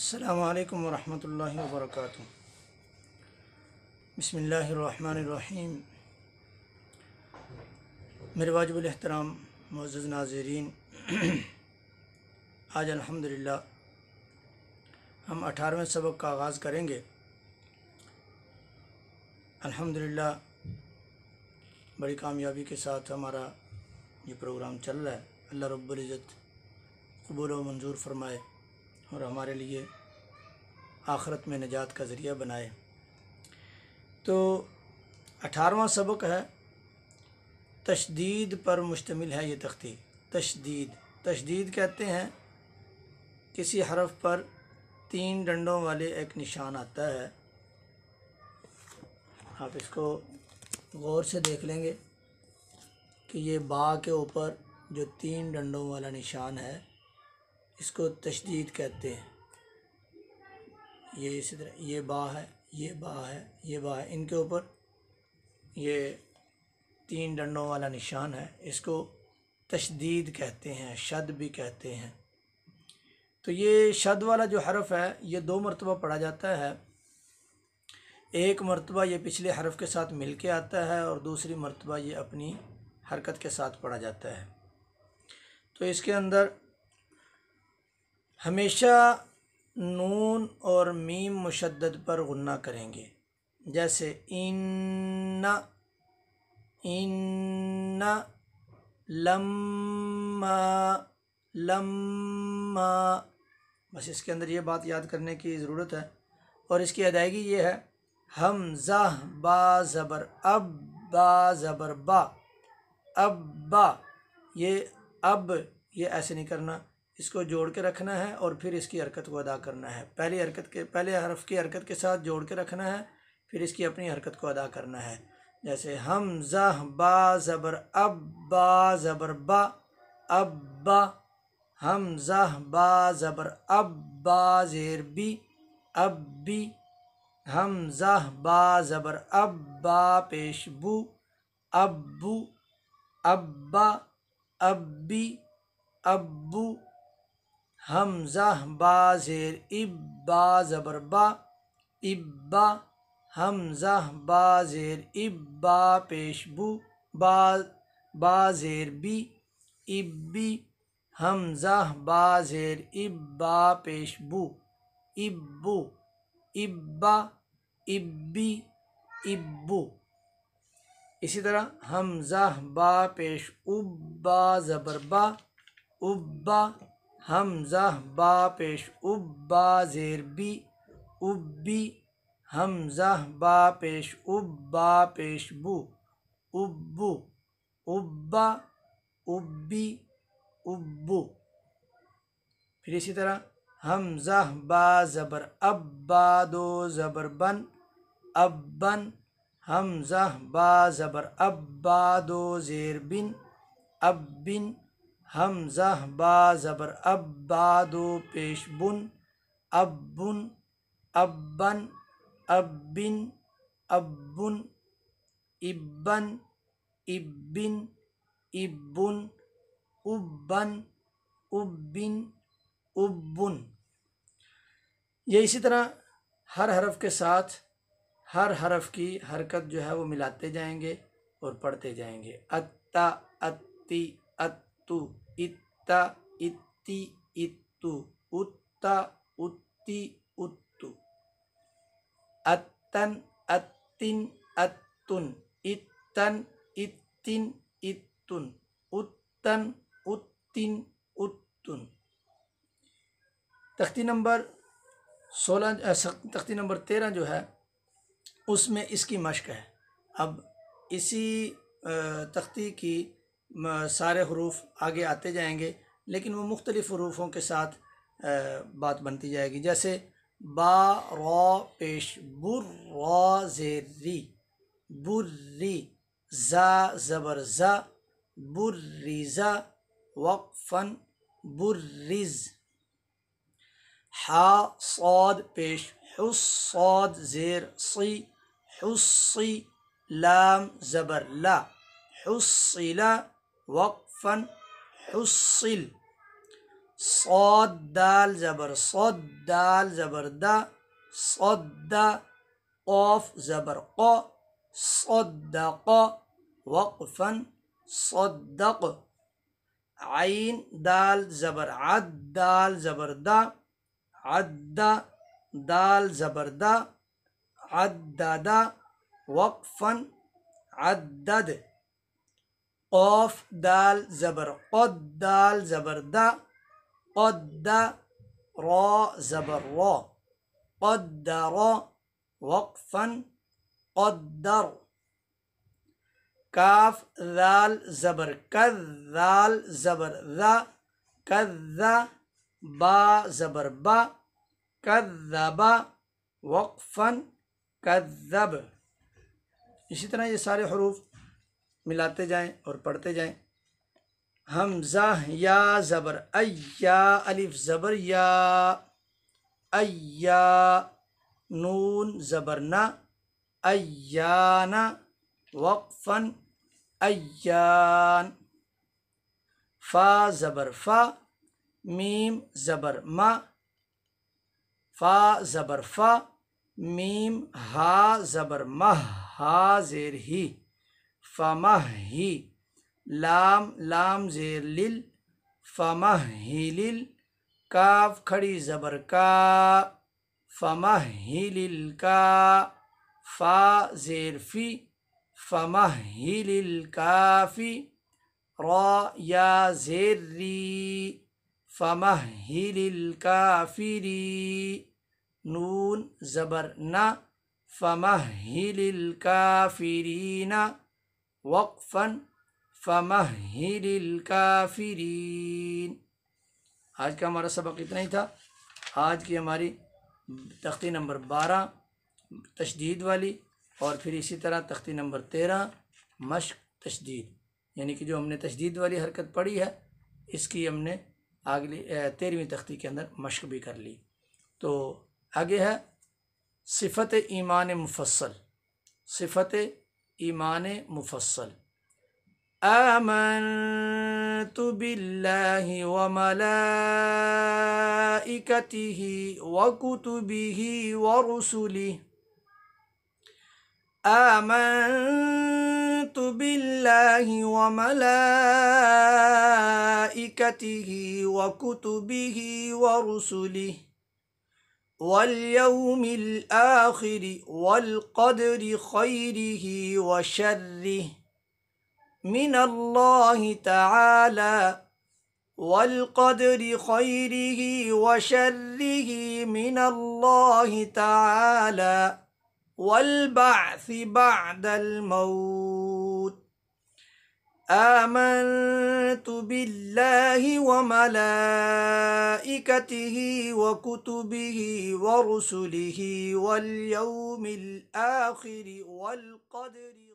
अल्लाम वरहमल वर्क बसमीम मेरे वाजबलहतराम मोज़ नाजरीन आज अल्हम्दुलिल्लाह हम अठारहवें सबक का आगाज़ करेंगे अल्हम्दुलिल्लाह बड़ी कामयाबी के साथ हमारा ये प्रोग्राम चल रहा है अल्लाह रब्बुल कबूल व मंजूर फरमाए और हमारे लिए आखरत में निजात का ज़रिया बनाए तो अठारवा सबक है तशदीद पर मुश्तमिल है ये तख्ती तशदीद तशदीद कहते हैं किसी हरफ पर तीन डंडों वाले एक निशान आता है आप इसको गौर से देख लेंगे कि ये बा के ऊपर जो तीन डंडों वाला निशान है इसको तशदीद कहते हैं ये इसी तरह ये बा है ये बा है ये बा है इनके ऊपर ये तीन डंडों वाला निशान है इसको तशदीद कहते हैं शद भी कहते हैं तो ये शद वाला जो हरफ है ये दो मरतबा पढ़ा जाता है एक मरतबा ये पिछले हरफ के साथ मिल के आता है और दूसरी मरतबा ये अपनी हरकत के साथ पढ़ा जाता है तो इसके अंदर हमेशा नून और मीम मुशद्दद पर गुना करेंगे जैसे इन्ना इन्ना लम्मा लम्मा बस इसके अंदर ये बात याद करने की ज़रूरत है और इसकी अदायगी ये है हम जह बा ज़बर अब बा ज़बर बा अब बा ये अब ये ऐसे नहीं करना इसको जोड़ के रखना है और फिर इसकी हरकत को अदा करना है पहली हरकत के पहले हरफ की हरकत के साथ जोड़ के रखना है फिर इसकी अपनी हरकत को अदा करना है जैसे हम जह बा ज़बर अब बा ज़बर बा अब बा हम जह बा ज़बर अब बा ज़ेर बी अब बी हम जह बा ज़बर अब बा पेशबू अबू अब्बा अब्बी अब्बू हमजा बा जेर इब्बा ज़बरबा इब्बा हमजा बा जेर इब्बा पेशबू बा बा जेर बी इब्बी हमजा बा जेर इब्बा पेशबू इब्बू इब्बा इब्बी इब्बू इसी तरह हमजा बा पेश उब्बा ज़बरबा उब्बा हमज़ह बा पेश उबा ज़ेर बी उबी बी हमज़ह बा पेश उब बा पेश बू उब्बू उब्बा उब्बी उबु फिर इसी तरह हमज़ह बा ज़बर अब दो ज़बर बन अबन बन हमज़ह बा ज़बर अब दो ज़ेर बिन अब बिन जह बा ज़बर अब बादो बन अब्बुन बिन अब बुन इब्बन इब्बिन इब्बुन उब्बन उब्बिन उब्बुन ये इसी तरह हर हरफ के साथ हर हरफ की हरकत जो है वो मिलाते जाएंगे और पढ़ते जाएंगे अत्ता अत्ती अत इत्तु इत्ता इत्ति इत्तु उत्ता उत्ति उत्तु अत्तन अत्तिन अत्तुन इत्तन इत्तिन इत्तुन उत्तन उत्तिन उत्तुन तख्ती नंबर सोलह तख्ती नंबर तेरह जो है उसमें इसकी मश्क है अब इसी तख्ती की सारे हरूफ आगे आते जाएंगे लेकिन वो मुख्तलिफ़ हरूफों के साथ बात बनती जाएगी जैसे बा रा पेश बुर रॉ जेरी बुर्री ज़ा ज़बर ज़ा बुर्रिज़ा वक्फ़न बुर्रिज हा सौद पेश हुसौद जेर सी हुसी लाम ज़बर ला हुसीला وقفا حصل صاد دال زبر صاد دال زبر دا صد قاف زبر قا صدق وقفا صدق عين دال زبر عد دال زبر دا عد دال زبر دا عدد وقفا عدد قاف دال زبر قد دال زبر دا قد را زبر را قدر وقفا قدر كاف ذال زبر كذال زبر ذا كذا با زبر با كذب وقفا كذب اسی طرح یہ سارے حروف मिलाते जाएं और पढ़ते जाएं जा या ज़बर अया अलिफ ज़बर या अया नून ज़बरना अयाना वक्फ़न अयान फ़ा ज़बर फ़ा मीम ज़बर मा फ़ा ज़बर फ़ा मीम हा ज़बर मह हा जेर ही فمهي لام لام زير لل لل كاف کھڑی زبر کا لل کا فا زیر فی لل الكافی را یا زیر ری لل الكافری نون زبر نہ فمهل الكافرین वक्फन फ़महिल काफिरीन आज का हमारा सबक इतना ही था आज की हमारी तख्ती नंबर बारह तशदीद वाली और फिर इसी तरह तख्ती नंबर तेरह मश्क तशदीद यानी कि जो हमने तशदीद वाली हरकत पढ़ी है इसकी हमने अगली तेरहवीं तख्ती के अंदर मश्क भी कर ली तो आगे है सिफत ईमान मुफसल सिफत ایمان مفصل آمنت بالله وملائكته وكتبه ورسله آمنت بالله وملائكته وكتبه ورسله واليوم الآخر والقدر خيره وشره من الله تعالى والقدر خيره وشره من الله تعالى والبعث بعد الموت آمنت بالله وملائكته وكتبه ورسله واليوم الآخر والقدر